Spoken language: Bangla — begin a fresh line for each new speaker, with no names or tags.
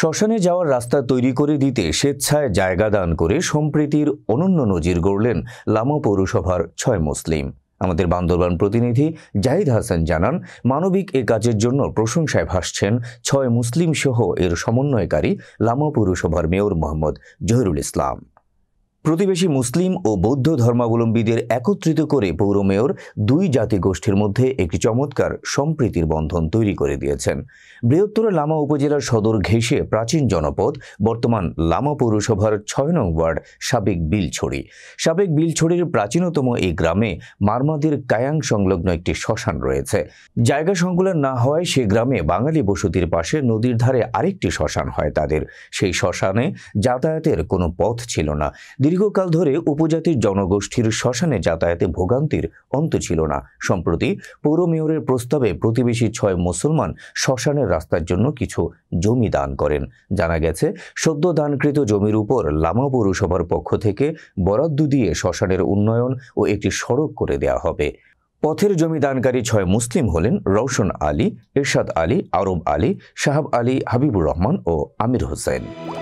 শ্মশানে যাওয়ার রাস্তা তৈরি করে দিতে স্বেচ্ছায় জায়গা দান করে সম্প্রীতির অনন্য নজির গড়লেন লামা পৌরসভার ছয় মুসলিম আমাদের বান্দরবান প্রতিনিধি জাহিদ হাসান জানান মানবিক এ কাজের জন্য প্রশংসায় ভাসছেন ছয় মুসলিম সহ এর সমন্বয়কারী লামা পৌরসভার মেয়র মোহাম্মদ জহিরুল ইসলাম প্রতিবেশী মুসলিম ও বৌদ্ধ ধর্মাবলম্বীদের একত্রিত করে পৌর মেয়র দুই গোষ্ঠীর মধ্যে একটি চমৎকার সম্প্রীতির বন্ধন তৈরি করে দিয়েছেন বৃহত্তর লামা উপজেলার সদর ঘেঁষে প্রাচীন জনপদ বর্তমান লামা পৌরসভার ছয় নং ওয়ার্ড সাবেক বিলছড়ি সাবেক বিলছড়ির প্রাচীনতম এই গ্রামে মারমাদের কায়াং সংলগ্ন একটি শ্মশান রয়েছে জায়গা সংকুলন না হওয়ায় সে গ্রামে বাঙালি বসতির পাশে নদীর ধারে আরেকটি শ্মশান হয় তাদের সেই শ্মশানে যাতায়াতের কোনো পথ ছিল না দীর্ঘকাল ধরে উপজাতির জনগোষ্ঠীর শ্মশানে যাতায়াতে ভোগান্তির অন্ত ছিল না সম্প্রতি পৌর মেয়রের প্রস্তাবে প্রতিবেশী ছয় মুসলমান শ্মশানের রাস্তার জন্য কিছু জমি দান করেন জানা গেছে সদ্য দানকৃত জমির উপর লামা পৌরসভার পক্ষ থেকে বরাদ্দ দিয়ে শ্মশানের উন্নয়ন ও একটি সড়ক করে দেয়া হবে পথের জমি দানকারী ছয় মুসলিম হলেন রওশন আলী এরশাদ আলী আরব আলী শাহাব আলী হাবিবুর রহমান ও আমির হোসেন